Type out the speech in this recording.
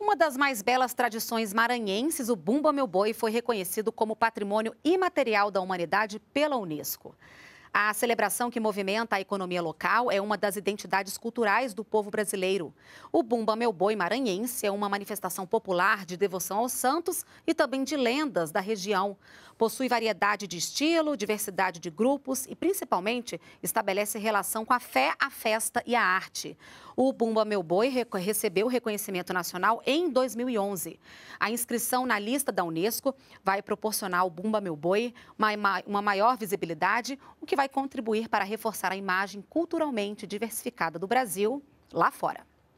Uma das mais belas tradições maranhenses, o Bumba Meu Boi, foi reconhecido como Patrimônio Imaterial da Humanidade pela Unesco. A celebração que movimenta a economia local é uma das identidades culturais do povo brasileiro. O Bumba Meu Boi Maranhense é uma manifestação popular de devoção aos santos e também de lendas da região. Possui variedade de estilo, diversidade de grupos e, principalmente, estabelece relação com a fé, a festa e a arte. O Bumba Meu Boi recebeu reconhecimento nacional em 2011. A inscrição na lista da Unesco vai proporcionar ao Bumba Meu Boi uma maior visibilidade, o que vai contribuir para reforçar a imagem culturalmente diversificada do Brasil lá fora.